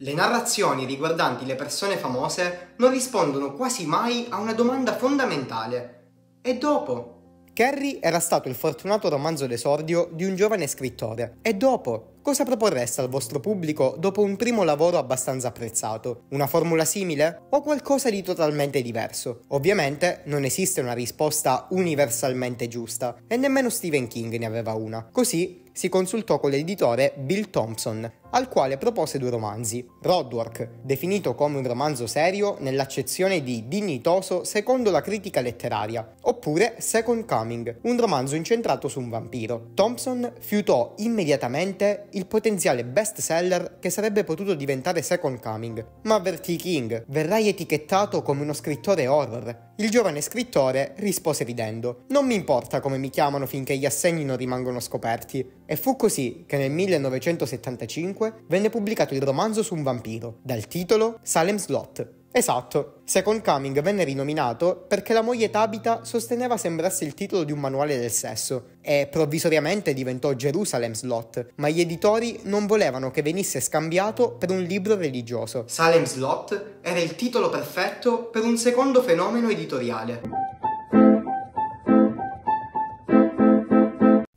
Le narrazioni riguardanti le persone famose non rispondono quasi mai a una domanda fondamentale. E dopo? Carrie era stato il fortunato romanzo d'esordio di un giovane scrittore. E dopo? Cosa proporreste al vostro pubblico dopo un primo lavoro abbastanza apprezzato? Una formula simile o qualcosa di totalmente diverso? Ovviamente non esiste una risposta universalmente giusta e nemmeno Stephen King ne aveva una. Così si consultò con l'editore Bill Thompson, al quale propose due romanzi. Roadwork, definito come un romanzo serio nell'accezione di dignitoso secondo la critica letteraria, oppure Second Coming, un romanzo incentrato su un vampiro. Thompson fiutò immediatamente il potenziale best seller che sarebbe potuto diventare Second Coming, ma Verti King, verrai etichettato come uno scrittore horror. Il giovane scrittore rispose ridendo, non mi importa come mi chiamano finché gli assegni non rimangono scoperti, e fu così che nel 1975 venne pubblicato il romanzo su un vampiro, dal titolo Salem Slot, Esatto, Second Coming venne rinominato perché la moglie Tabitha sosteneva sembrasse il titolo di un manuale del sesso e provvisoriamente diventò Jerusalem Slot, ma gli editori non volevano che venisse scambiato per un libro religioso. Salem Slot era il titolo perfetto per un secondo fenomeno editoriale.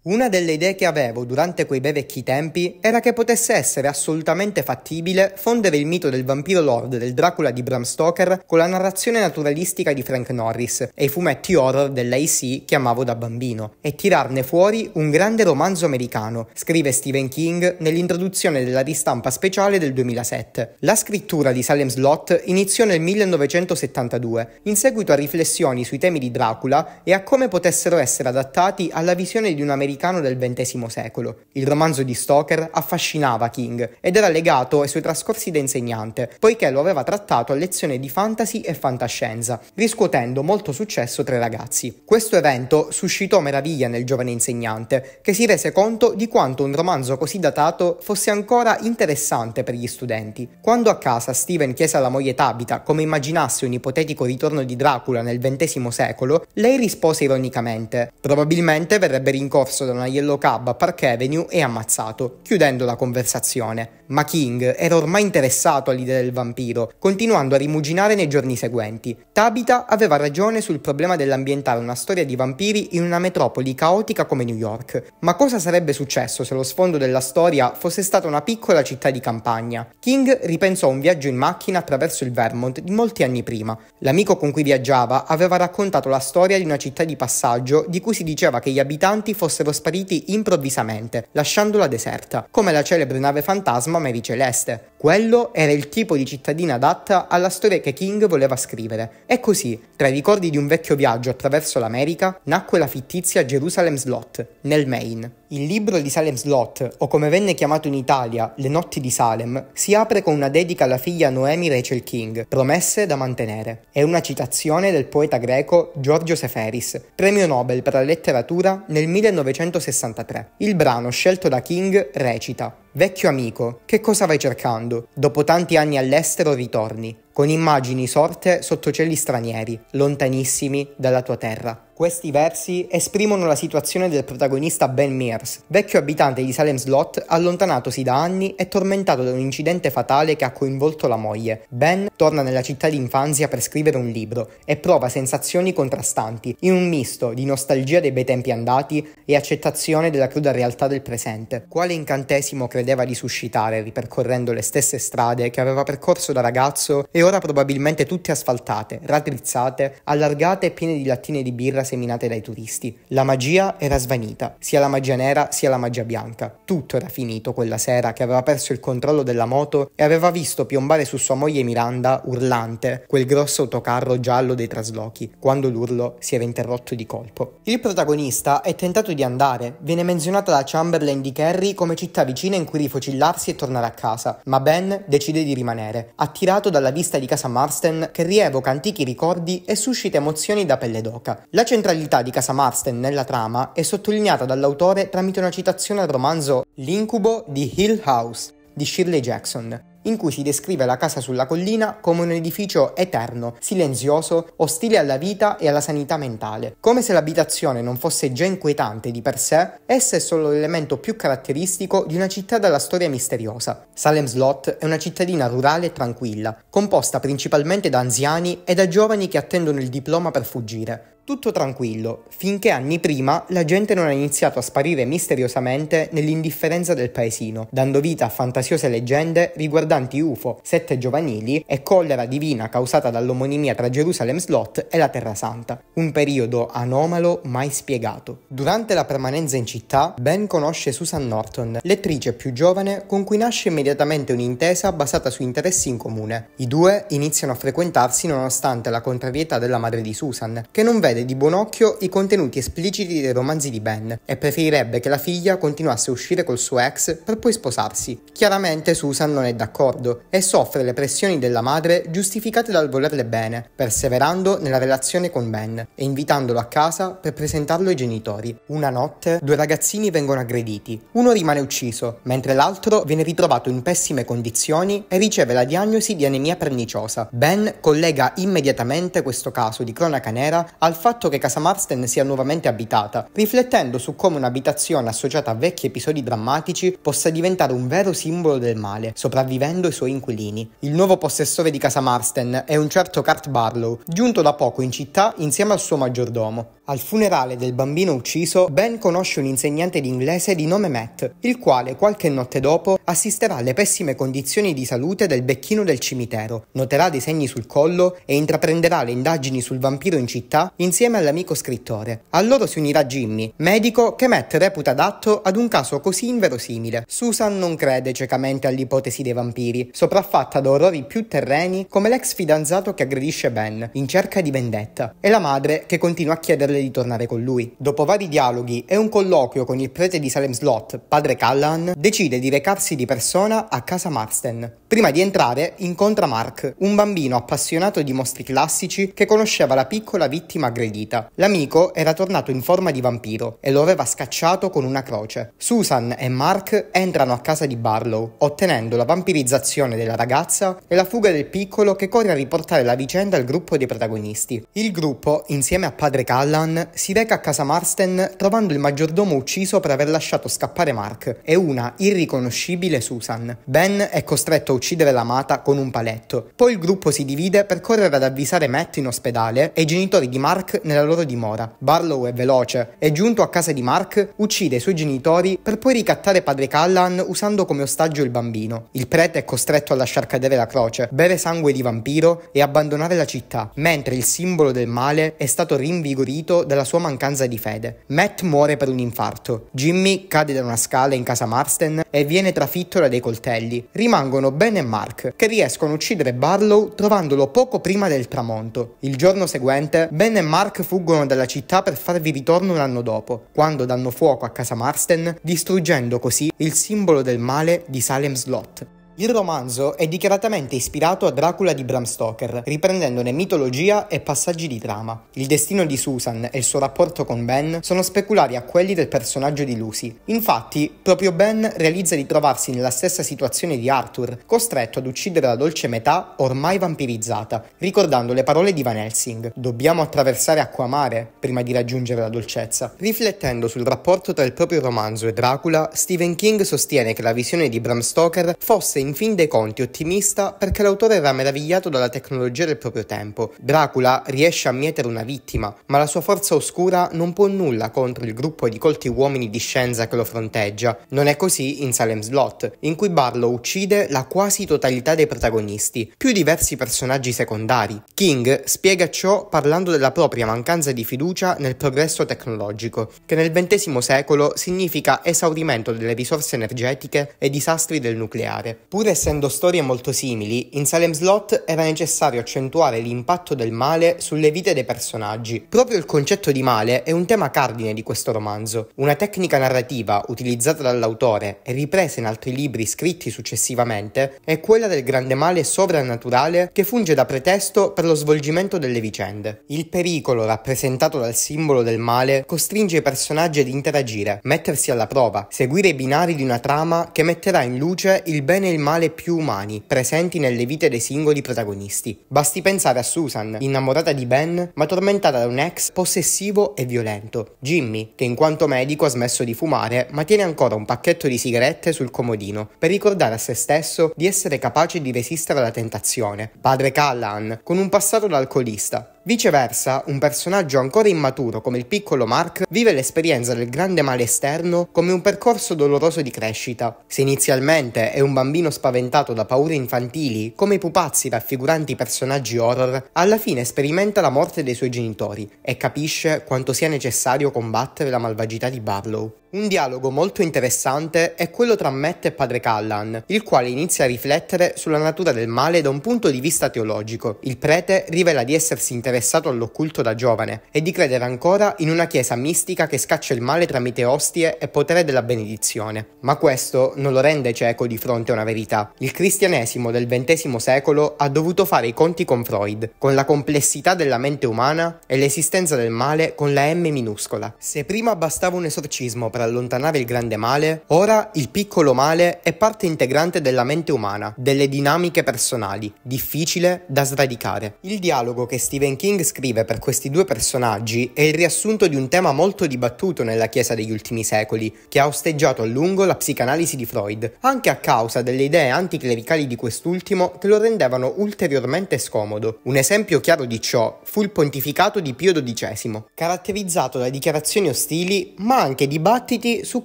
Una delle idee che avevo durante quei bei vecchi tempi era che potesse essere assolutamente fattibile fondere il mito del vampiro lord del Dracula di Bram Stoker con la narrazione naturalistica di Frank Norris e i fumetti horror dell'AC che amavo da bambino e tirarne fuori un grande romanzo americano, scrive Stephen King nell'introduzione della ristampa speciale del 2007. La scrittura di Salem Slot iniziò nel 1972 in seguito a riflessioni sui temi di Dracula e a come potessero essere adattati alla visione di un americano americano del XX secolo. Il romanzo di Stoker affascinava King ed era legato ai suoi trascorsi da insegnante, poiché lo aveva trattato a lezione di fantasy e fantascienza, riscuotendo molto successo tra i ragazzi. Questo evento suscitò meraviglia nel giovane insegnante, che si rese conto di quanto un romanzo così datato fosse ancora interessante per gli studenti. Quando a casa Steven chiese alla moglie Tabitha come immaginasse un ipotetico ritorno di Dracula nel XX secolo, lei rispose ironicamente: Probabilmente verrebbe rincorso da una yellow cab a Park Avenue e ammazzato, chiudendo la conversazione ma King era ormai interessato all'idea del vampiro, continuando a rimuginare nei giorni seguenti. Tabitha aveva ragione sul problema dell'ambientare una storia di vampiri in una metropoli caotica come New York, ma cosa sarebbe successo se lo sfondo della storia fosse stata una piccola città di campagna? King ripensò a un viaggio in macchina attraverso il Vermont di molti anni prima. L'amico con cui viaggiava aveva raccontato la storia di una città di passaggio di cui si diceva che gli abitanti fossero spariti improvvisamente, lasciandola deserta, come la celebre nave fantasma numeri celeste. Quello era il tipo di cittadina adatta alla storia che King voleva scrivere. E così, tra i ricordi di un vecchio viaggio attraverso l'America, nacque la fittizia Jerusalem Slot, nel Maine. Il libro di Salem Slot, o come venne chiamato in Italia, Le notti di Salem, si apre con una dedica alla figlia Noemi Rachel King, promesse da mantenere. È una citazione del poeta greco Giorgio Seferis, premio Nobel per la letteratura nel 1963. Il brano scelto da King recita Vecchio amico, che cosa vai cercando? Dopo tanti anni all'estero ritorni con immagini sorte sotto cieli stranieri, lontanissimi dalla tua terra. Questi versi esprimono la situazione del protagonista Ben Mears, vecchio abitante di Salem Slot allontanatosi da anni e tormentato da un incidente fatale che ha coinvolto la moglie. Ben torna nella città d'infanzia per scrivere un libro e prova sensazioni contrastanti, in un misto di nostalgia dei bei tempi andati e accettazione della cruda realtà del presente. Quale incantesimo credeva di suscitare ripercorrendo le stesse strade che aveva percorso da ragazzo e ora probabilmente tutte asfaltate, raddrizzate, allargate e piene di lattine di birra seminate dai turisti. La magia era svanita, sia la magia nera sia la magia bianca. Tutto era finito quella sera che aveva perso il controllo della moto e aveva visto piombare su sua moglie Miranda, urlante, quel grosso autocarro giallo dei traslochi, quando l'urlo si era interrotto di colpo. Il protagonista è tentato di andare, viene menzionata da Chamberlain di Kerry come città vicina in cui rifocillarsi e tornare a casa, ma Ben decide di rimanere, attirato dalla vista festa di Casa Marston che rievoca antichi ricordi e suscita emozioni da pelle d'oca. La centralità di Casa Marston nella trama è sottolineata dall'autore tramite una citazione al romanzo L'incubo di Hill House di Shirley Jackson, in cui si descrive la casa sulla collina come un edificio eterno, silenzioso, ostile alla vita e alla sanità mentale. Come se l'abitazione non fosse già inquietante di per sé, essa è solo l'elemento più caratteristico di una città dalla storia misteriosa. Salem Slot è una cittadina rurale e tranquilla, composta principalmente da anziani e da giovani che attendono il diploma per fuggire. Tutto tranquillo, finché anni prima la gente non ha iniziato a sparire misteriosamente nell'indifferenza del paesino, dando vita a fantasiose leggende riguardanti UFO, sette giovanili e collera divina causata dall'omonimia tra Gerusalem Slot e la Terra Santa, un periodo anomalo mai spiegato. Durante la permanenza in città, Ben conosce Susan Norton, lettrice più giovane con cui nasce immediatamente un'intesa basata su interessi in comune. I due iniziano a frequentarsi nonostante la contrarietà della madre di Susan, che non vede guardare di buon occhio i contenuti espliciti dei romanzi di Ben e preferirebbe che la figlia continuasse a uscire col suo ex per poi sposarsi. Chiaramente Susan non è d'accordo e soffre le pressioni della madre giustificate dal volerle bene, perseverando nella relazione con Ben e invitandolo a casa per presentarlo ai genitori. Una notte due ragazzini vengono aggrediti, uno rimane ucciso, mentre l'altro viene ritrovato in pessime condizioni e riceve la diagnosi di anemia perniciosa. Ben collega immediatamente questo caso di cronaca nera al fatto che Casa Marsden sia nuovamente abitata, riflettendo su come un'abitazione associata a vecchi episodi drammatici possa diventare un vero simbolo del male, sopravvivendo i suoi inquilini. Il nuovo possessore di Casa Marsden è un certo Cart Barlow, giunto da poco in città insieme al suo maggiordomo. Al funerale del bambino ucciso, Ben conosce un insegnante di inglese di nome Matt, il quale qualche notte dopo assisterà alle pessime condizioni di salute del becchino del cimitero, noterà dei segni sul collo e intraprenderà le indagini sul vampiro in città in insieme all'amico scrittore. A loro si unirà Jimmy, medico che Matt reputa adatto ad un caso così inverosimile. Susan non crede ciecamente all'ipotesi dei vampiri, sopraffatta da orrori più terreni come l'ex fidanzato che aggredisce Ben in cerca di vendetta e la madre che continua a chiederle di tornare con lui. Dopo vari dialoghi e un colloquio con il prete di Salem Slot, padre Callahan, decide di recarsi di persona a casa Marston. Prima di entrare incontra Mark, un bambino appassionato di mostri classici che conosceva la piccola vittima aggredita. L'amico era tornato in forma di vampiro e lo aveva scacciato con una croce. Susan e Mark entrano a casa di Barlow, ottenendo la vampirizzazione della ragazza e la fuga del piccolo che corre a riportare la vicenda al gruppo dei protagonisti. Il gruppo, insieme a padre Callan, si reca a casa Marsten trovando il maggiordomo ucciso per aver lasciato scappare Mark e una irriconoscibile Susan. Ben è costretto a uccidere l'amata con un paletto. Poi il gruppo si divide per correre ad avvisare Matt in ospedale e i genitori di Mark nella loro dimora. Barlow è veloce e giunto a casa di Mark uccide i suoi genitori per poi ricattare padre Callan usando come ostaggio il bambino. Il prete è costretto a lasciar cadere la croce, bere sangue di vampiro e abbandonare la città, mentre il simbolo del male è stato rinvigorito dalla sua mancanza di fede. Matt muore per un infarto, Jimmy cade da una scala in casa Marsten e viene trafitto da dei coltelli. Rimangono Ben e Mark, che riescono a uccidere Barlow trovandolo poco prima del tramonto. Il giorno seguente, Ben e Mark Clark fuggono dalla città per farvi ritorno un anno dopo, quando danno fuoco a casa Marston, distruggendo così il simbolo del male di Salem Slot. Il romanzo è dichiaratamente ispirato a Dracula di Bram Stoker, riprendendone mitologia e passaggi di trama. Il destino di Susan e il suo rapporto con Ben sono speculari a quelli del personaggio di Lucy. Infatti, proprio Ben realizza di trovarsi nella stessa situazione di Arthur, costretto ad uccidere la dolce metà ormai vampirizzata, ricordando le parole di Van Helsing. Dobbiamo attraversare acqua mare prima di raggiungere la dolcezza. Riflettendo sul rapporto tra il proprio romanzo e Dracula, Stephen King sostiene che la visione di Bram Stoker fosse in in fin dei conti ottimista perché l'autore era meravigliato dalla tecnologia del proprio tempo. Dracula riesce a mietere una vittima, ma la sua forza oscura non può nulla contro il gruppo di colti uomini di scienza che lo fronteggia. Non è così in Salem's Slot, in cui Barlow uccide la quasi totalità dei protagonisti, più diversi personaggi secondari. King spiega ciò parlando della propria mancanza di fiducia nel progresso tecnologico, che nel XX secolo significa esaurimento delle risorse energetiche e disastri del nucleare. Pur Pur essendo storie molto simili, in Salem's Slot era necessario accentuare l'impatto del male sulle vite dei personaggi. Proprio il concetto di male è un tema cardine di questo romanzo, una tecnica narrativa utilizzata dall'autore e ripresa in altri libri scritti successivamente è quella del grande male sovrannaturale che funge da pretesto per lo svolgimento delle vicende. Il pericolo rappresentato dal simbolo del male costringe i personaggi ad interagire, mettersi alla prova, seguire i binari di una trama che metterà in luce il bene e il male più umani presenti nelle vite dei singoli protagonisti. Basti pensare a Susan, innamorata di Ben, ma tormentata da un ex possessivo e violento, Jimmy, che in quanto medico ha smesso di fumare, ma tiene ancora un pacchetto di sigarette sul comodino per ricordare a se stesso di essere capace di resistere alla tentazione, padre Callan, con un passato da alcolista, Viceversa, un personaggio ancora immaturo come il piccolo Mark vive l'esperienza del grande male esterno come un percorso doloroso di crescita. Se inizialmente è un bambino spaventato da paure infantili, come i pupazzi raffiguranti personaggi horror, alla fine sperimenta la morte dei suoi genitori e capisce quanto sia necessario combattere la malvagità di Barlow. Un dialogo molto interessante è quello tra Matt e padre Callan, il quale inizia a riflettere sulla natura del male da un punto di vista teologico. Il prete rivela di essersi interessato all'occulto da giovane e di credere ancora in una chiesa mistica che scaccia il male tramite ostie e potere della benedizione. Ma questo non lo rende cieco di fronte a una verità. Il cristianesimo del XX secolo ha dovuto fare i conti con Freud, con la complessità della mente umana e l'esistenza del male con la M minuscola. Se prima bastava un esorcismo per per allontanare il grande male, ora il piccolo male è parte integrante della mente umana, delle dinamiche personali, difficile da sradicare. Il dialogo che Stephen King scrive per questi due personaggi è il riassunto di un tema molto dibattuto nella Chiesa degli ultimi secoli, che ha osteggiato a lungo la psicanalisi di Freud, anche a causa delle idee anticlericali di quest'ultimo che lo rendevano ulteriormente scomodo. Un esempio chiaro di ciò fu il pontificato di Pio XII, caratterizzato da dichiarazioni ostili ma anche dibattiti dibattiti su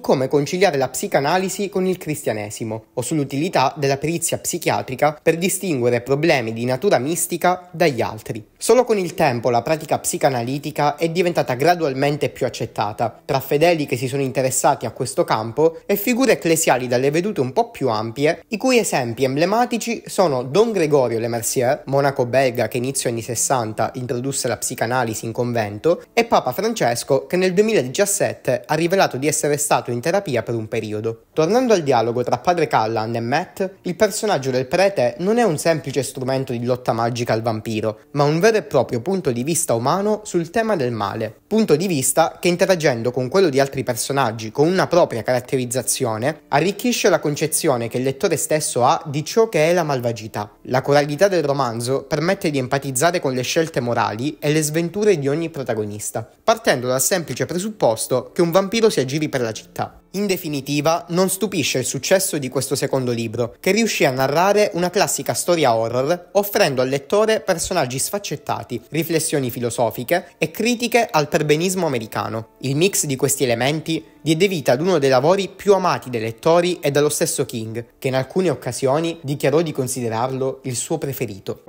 come conciliare la psicanalisi con il cristianesimo o sull'utilità della perizia psichiatrica per distinguere problemi di natura mistica dagli altri. Solo con il tempo la pratica psicanalitica è diventata gradualmente più accettata tra fedeli che si sono interessati a questo campo e figure ecclesiali dalle vedute un po' più ampie, i cui esempi emblematici sono Don Gregorio Le Mercier, monaco belga che inizio anni 60 introdusse la psicanalisi in convento, e Papa Francesco che nel 2017 ha rivelato di essere essere stato in terapia per un periodo. Tornando al dialogo tra padre Callan e Matt, il personaggio del prete non è un semplice strumento di lotta magica al vampiro, ma un vero e proprio punto di vista umano sul tema del male. Punto di vista che interagendo con quello di altri personaggi con una propria caratterizzazione, arricchisce la concezione che il lettore stesso ha di ciò che è la malvagità. La coralità del romanzo permette di empatizzare con le scelte morali e le sventure di ogni protagonista, partendo dal semplice presupposto che un vampiro si aggiri per la città. In definitiva, non stupisce il successo di questo secondo libro, che riuscì a narrare una classica storia horror, offrendo al lettore personaggi sfaccettati, riflessioni filosofiche e critiche al perbenismo americano. Il mix di questi elementi diede vita ad uno dei lavori più amati dai lettori e dallo stesso King, che in alcune occasioni dichiarò di considerarlo il suo preferito.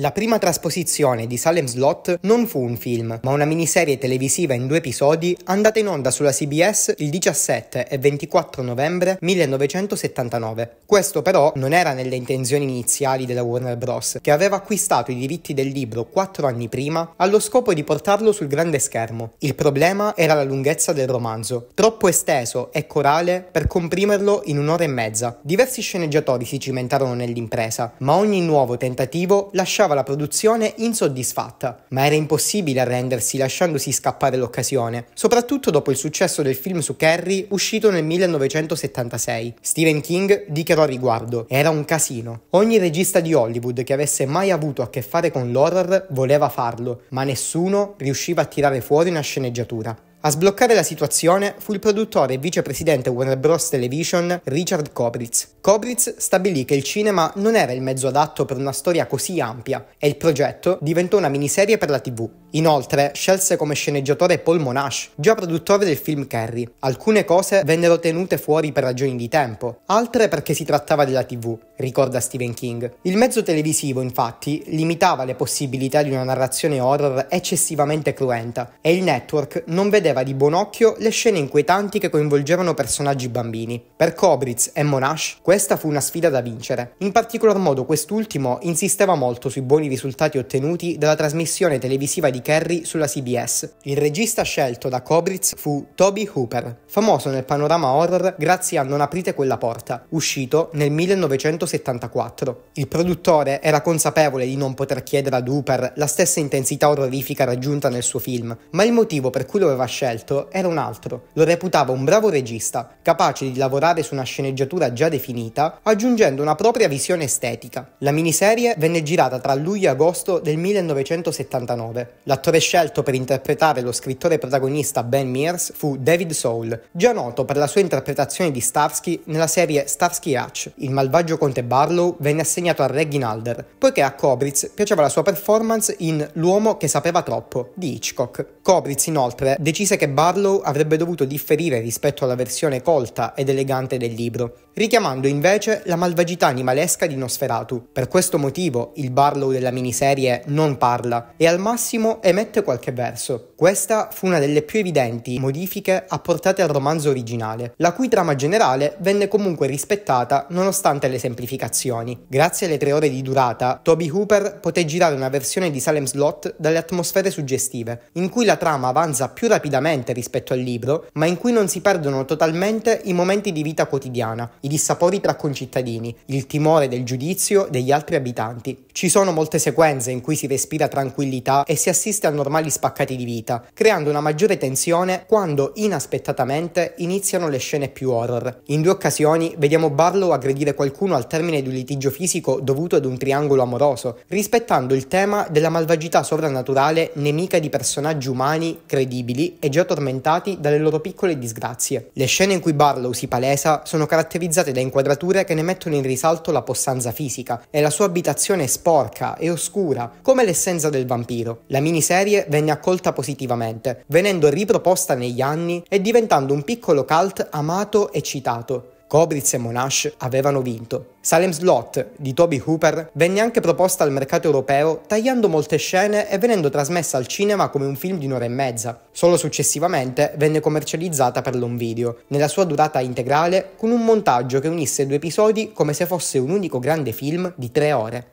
La prima trasposizione di Salem Slot non fu un film, ma una miniserie televisiva in due episodi andata in onda sulla CBS il 17 e 24 novembre 1979. Questo però non era nelle intenzioni iniziali della Warner Bros., che aveva acquistato i diritti del libro quattro anni prima allo scopo di portarlo sul grande schermo. Il problema era la lunghezza del romanzo, troppo esteso e corale per comprimerlo in un'ora e mezza. Diversi sceneggiatori si cimentarono nell'impresa, ma ogni nuovo tentativo lasciava lasciava la produzione insoddisfatta, ma era impossibile arrendersi lasciandosi scappare l'occasione, soprattutto dopo il successo del film su Kerry uscito nel 1976. Stephen King dichiarò a riguardo: "Era un casino. Ogni regista di Hollywood che avesse mai avuto a che fare con l'horror voleva farlo, ma nessuno riusciva a tirare fuori una sceneggiatura". A sbloccare la situazione fu il produttore e vicepresidente Warner Bros. Television Richard Cobritz. Cobritz stabilì che il cinema non era il mezzo adatto per una storia così ampia e il progetto diventò una miniserie per la TV. Inoltre scelse come sceneggiatore Paul Monash, già produttore del film Carrie. Alcune cose vennero tenute fuori per ragioni di tempo, altre perché si trattava della TV, ricorda Stephen King. Il mezzo televisivo, infatti, limitava le possibilità di una narrazione horror eccessivamente cruenta e il network non vedeva vedeva di buon occhio le scene inquietanti che coinvolgevano personaggi bambini. Per Kobritz e Monash questa fu una sfida da vincere. In particolar modo quest'ultimo insisteva molto sui buoni risultati ottenuti dalla trasmissione televisiva di Kerry sulla CBS. Il regista scelto da Kobritz fu Toby Hooper, famoso nel panorama horror grazie a Non aprite quella porta, uscito nel 1974. Il produttore era consapevole di non poter chiedere ad Hooper la stessa intensità horrorifica raggiunta nel suo film, ma il motivo per cui lo aveva scelto scelto era un altro. Lo reputava un bravo regista, capace di lavorare su una sceneggiatura già definita, aggiungendo una propria visione estetica. La miniserie venne girata tra luglio e agosto del 1979. L'attore scelto per interpretare lo scrittore protagonista Ben Mears fu David Soul, già noto per la sua interpretazione di Starsky nella serie Starsky Hatch. Il malvagio conte Barlow venne assegnato a Reggie Alder, poiché a Cobritz piaceva la sua performance in L'uomo che sapeva troppo di Hitchcock. Cobritz inoltre decise decise che Barlow avrebbe dovuto differire rispetto alla versione colta ed elegante del libro, richiamando invece la malvagità animalesca di Nosferatu. Per questo motivo il Barlow della miniserie non parla e al massimo emette qualche verso. Questa fu una delle più evidenti modifiche apportate al romanzo originale, la cui trama generale venne comunque rispettata nonostante le semplificazioni. Grazie alle tre ore di durata, Toby Hooper poté girare una versione di Salem Lot dalle atmosfere suggestive, in cui la trama avanza più rapidamente rispetto al libro, ma in cui non si perdono totalmente i momenti di vita quotidiana, i dissapori tra concittadini, il timore del giudizio degli altri abitanti. Ci sono molte sequenze in cui si respira tranquillità e si assiste a normali spaccati di vita, creando una maggiore tensione quando inaspettatamente iniziano le scene più horror. In due occasioni vediamo Barlow aggredire qualcuno al termine di un litigio fisico dovuto ad un triangolo amoroso, rispettando il tema della malvagità sovrannaturale nemica di personaggi umani credibili e già tormentati dalle loro piccole disgrazie. Le scene in cui Barlow si palesa sono caratterizzate caratterizzate da inquadrature che ne mettono in risalto la possanza fisica e la sua abitazione sporca e oscura, come l'essenza del vampiro. La miniserie venne accolta positivamente, venendo riproposta negli anni e diventando un piccolo cult amato e citato, Kobritz e Monash avevano vinto. Salem Slot di Toby Hooper venne anche proposta al mercato europeo tagliando molte scene e venendo trasmessa al cinema come un film di un'ora e mezza. Solo successivamente venne commercializzata per l'on video, nella sua durata integrale con un montaggio che unisse due episodi come se fosse un unico grande film di tre ore.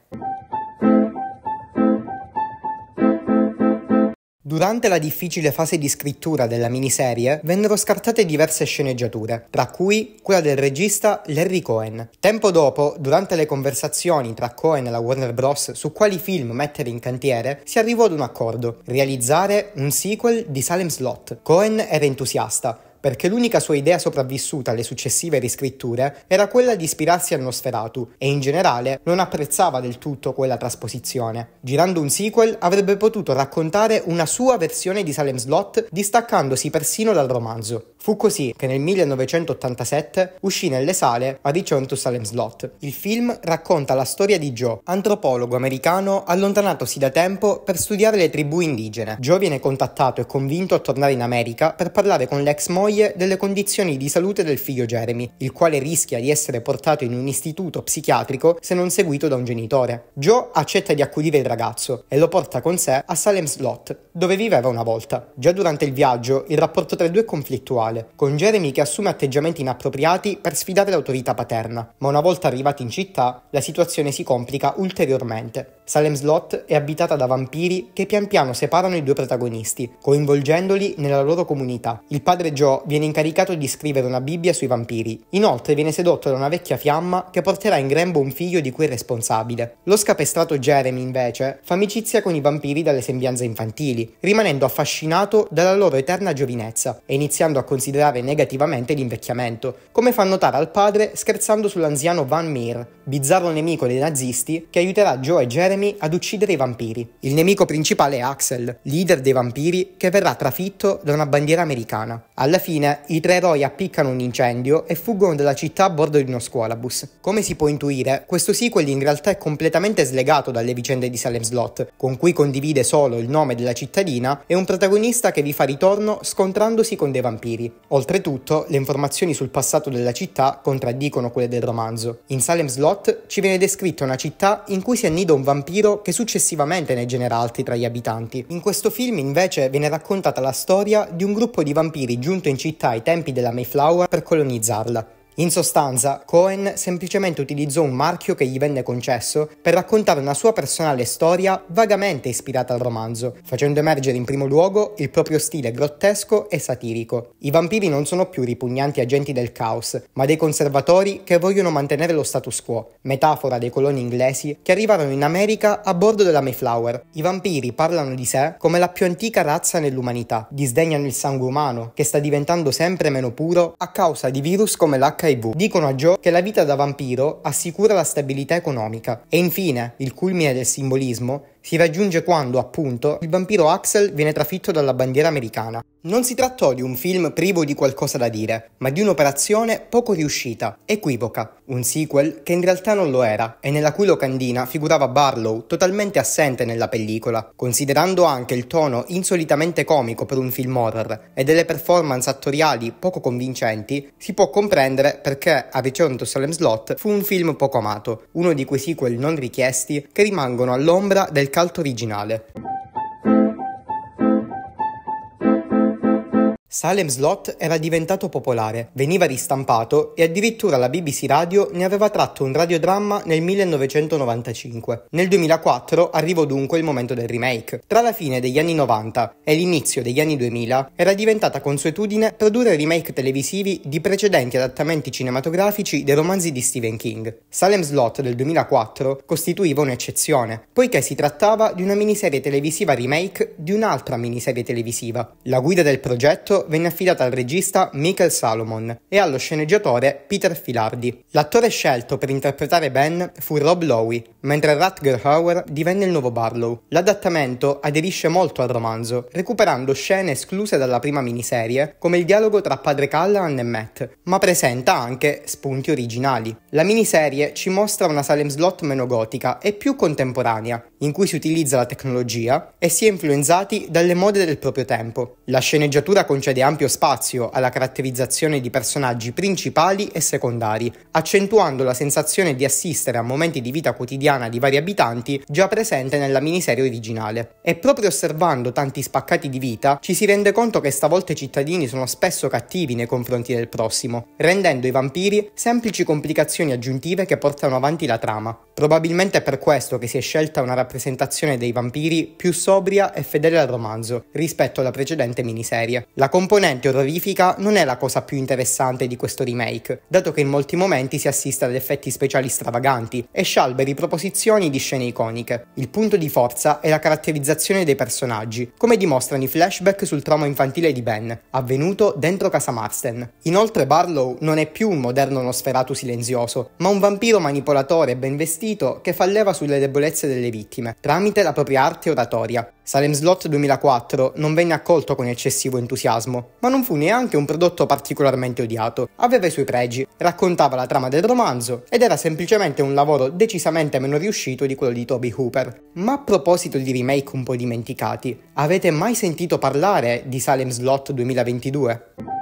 Durante la difficile fase di scrittura della miniserie vennero scartate diverse sceneggiature, tra cui quella del regista Larry Cohen. Tempo dopo, durante le conversazioni tra Cohen e la Warner Bros. su quali film mettere in cantiere, si arrivò ad un accordo, realizzare un sequel di Salem Slot. Cohen era entusiasta, perché l'unica sua idea sopravvissuta alle successive riscritture era quella di ispirarsi a Nosferatu e in generale non apprezzava del tutto quella trasposizione. Girando un sequel avrebbe potuto raccontare una sua versione di Salem Lot distaccandosi persino dal romanzo. Fu così che nel 1987 uscì nelle sale A Return to Salem Slot. Il film racconta la storia di Joe, antropologo americano allontanatosi da tempo per studiare le tribù indigene. Joe viene contattato e convinto a tornare in America per parlare con l'ex moglie delle condizioni di salute del figlio Jeremy, il quale rischia di essere portato in un istituto psichiatrico se non seguito da un genitore. Joe accetta di accudire il ragazzo e lo porta con sé a Salem Slot, dove viveva una volta. Già durante il viaggio il rapporto tra i due è conflittuale iniziale, con Jeremy che assume atteggiamenti inappropriati per sfidare l'autorità paterna, ma una volta arrivati in città la situazione si complica ulteriormente. Salem Slot è abitata da vampiri che pian piano separano i due protagonisti, coinvolgendoli nella loro comunità. Il padre Joe viene incaricato di scrivere una Bibbia sui vampiri. Inoltre viene sedotto da una vecchia fiamma che porterà in grembo un figlio di cui è responsabile. Lo scapestrato Jeremy, invece, fa amicizia con i vampiri dalle sembianze infantili, rimanendo affascinato dalla loro eterna giovinezza e iniziando a conoscere considerare negativamente l'invecchiamento, come fa notare al padre scherzando sull'anziano Van Meer, bizzarro nemico dei nazisti che aiuterà Joe e Jeremy ad uccidere i vampiri. Il nemico principale è Axel, leader dei vampiri che verrà trafitto da una bandiera americana. Alla fine i tre eroi appiccano un incendio e fuggono dalla città a bordo di uno scuolabus. Come si può intuire, questo sequel in realtà è completamente slegato dalle vicende di Salem Slot, con cui condivide solo il nome della cittadina e un protagonista che vi fa ritorno scontrandosi con dei vampiri. Oltretutto, le informazioni sul passato della città contraddicono quelle del romanzo. In Salem's Lot ci viene descritta una città in cui si annida un vampiro che successivamente ne genera altri tra gli abitanti. In questo film invece viene raccontata la storia di un gruppo di vampiri giunto in città ai tempi della Mayflower per colonizzarla. In sostanza, Cohen semplicemente utilizzò un marchio che gli venne concesso per raccontare una sua personale storia vagamente ispirata al romanzo, facendo emergere in primo luogo il proprio stile grottesco e satirico. I vampiri non sono più ripugnanti agenti del caos, ma dei conservatori che vogliono mantenere lo status quo, metafora dei coloni inglesi che arrivarono in America a bordo della Mayflower. I vampiri parlano di sé come la più antica razza nell'umanità, disdegnano il sangue umano, che sta diventando sempre meno puro a causa di virus come l'HIV HIV. Dicono a Joe che la vita da vampiro assicura la stabilità economica. E infine, il culmine del simbolismo si raggiunge quando, appunto, il vampiro Axel viene trafitto dalla bandiera americana. Non si trattò di un film privo di qualcosa da dire, ma di un'operazione poco riuscita, equivoca, un sequel che in realtà non lo era e nella cui locandina figurava Barlow totalmente assente nella pellicola, considerando anche il tono insolitamente comico per un film horror e delle performance attoriali poco convincenti, si può comprendere perché A Return to Salem Slot fu un film poco amato, uno di quei sequel non richiesti che rimangono all'ombra del calto originale. Salem Slot era diventato popolare, veniva ristampato e addirittura la BBC Radio ne aveva tratto un radiodramma nel 1995. Nel 2004 arrivò dunque il momento del remake. Tra la fine degli anni 90 e l'inizio degli anni 2000 era diventata consuetudine produrre remake televisivi di precedenti adattamenti cinematografici dei romanzi di Stephen King. Salem Slot del 2004 costituiva un'eccezione, poiché si trattava di una miniserie televisiva remake di un'altra miniserie televisiva. La guida del progetto venne affidata al regista Michael Salomon e allo sceneggiatore Peter Filardi. L'attore scelto per interpretare Ben fu Rob Lowe, mentre Rutger Hauer divenne il nuovo Barlow. L'adattamento aderisce molto al romanzo, recuperando scene escluse dalla prima miniserie, come il dialogo tra padre Callahan e Matt, ma presenta anche spunti originali. La miniserie ci mostra una Salem Slot meno gotica e più contemporanea, in cui si utilizza la tecnologia e si è influenzati dalle mode del proprio tempo. La sceneggiatura concepita concede ampio spazio alla caratterizzazione di personaggi principali e secondari, accentuando la sensazione di assistere a momenti di vita quotidiana di vari abitanti già presente nella miniserie originale. E proprio osservando tanti spaccati di vita, ci si rende conto che stavolta i cittadini sono spesso cattivi nei confronti del prossimo, rendendo i vampiri semplici complicazioni aggiuntive che portano avanti la trama. Probabilmente è per questo che si è scelta una rappresentazione dei vampiri più sobria e fedele al romanzo rispetto alla precedente miniserie. La componente orrorifica non è la cosa più interessante di questo remake, dato che in molti momenti si assiste ad effetti speciali stravaganti e scialbe riproposizioni di scene iconiche. Il punto di forza è la caratterizzazione dei personaggi, come dimostrano i flashback sul trauma infantile di Ben, avvenuto dentro casa Marston. Inoltre Barlow non è più un moderno nosferato silenzioso, ma un vampiro manipolatore ben vestito che fa leva sulle debolezze delle vittime, tramite la propria arte oratoria. Salem Slot 2004 non venne accolto con eccessivo entusiasmo, entusiasmo, ma non fu neanche un prodotto particolarmente odiato. Aveva i suoi pregi, raccontava la trama del romanzo ed era semplicemente un lavoro decisamente meno riuscito di quello di Toby Hooper. Ma a proposito di remake un po' dimenticati, avete mai sentito parlare di Salem Slot 2022?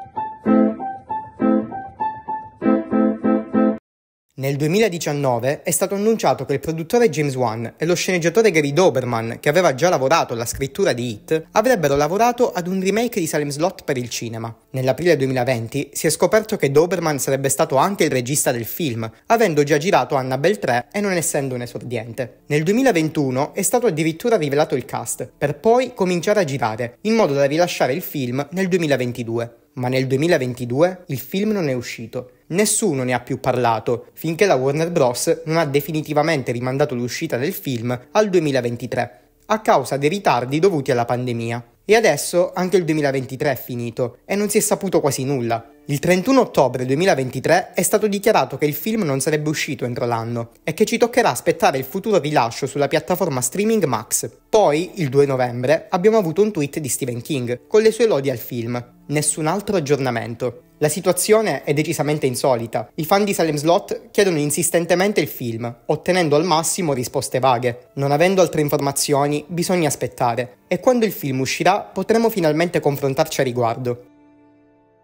Nel 2019 è stato annunciato che il produttore James Wan e lo sceneggiatore Gary Doberman, che aveva già lavorato alla scrittura di Hit, avrebbero lavorato ad un remake di Salem's Slot per il cinema. Nell'aprile 2020 si è scoperto che Doberman sarebbe stato anche il regista del film, avendo già girato Annabelle 3 e non essendo un esordiente. Nel 2021 è stato addirittura rivelato il cast, per poi cominciare a girare, in modo da rilasciare il film nel 2022. Ma nel 2022 il film non è uscito Nessuno ne ha più parlato, finché la Warner Bros. non ha definitivamente rimandato l'uscita del film al 2023, a causa dei ritardi dovuti alla pandemia. E adesso anche il 2023 è finito e non si è saputo quasi nulla. Il 31 ottobre 2023 è stato dichiarato che il film non sarebbe uscito entro l'anno e che ci toccherà aspettare il futuro rilascio sulla piattaforma streaming Max. Poi, il 2 novembre, abbiamo avuto un tweet di Stephen King con le sue lodi al film, nessun altro aggiornamento. La situazione è decisamente insolita. I fan di Salem Slot chiedono insistentemente il film, ottenendo al massimo risposte vaghe. Non avendo altre informazioni, bisogna aspettare, e quando il film uscirà potremo finalmente confrontarci a riguardo.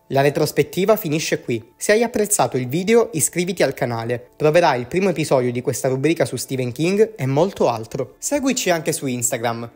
La retrospettiva finisce qui. Se hai apprezzato il video iscriviti al canale, troverai il primo episodio di questa rubrica su Stephen King e molto altro. Seguici anche su Instagram,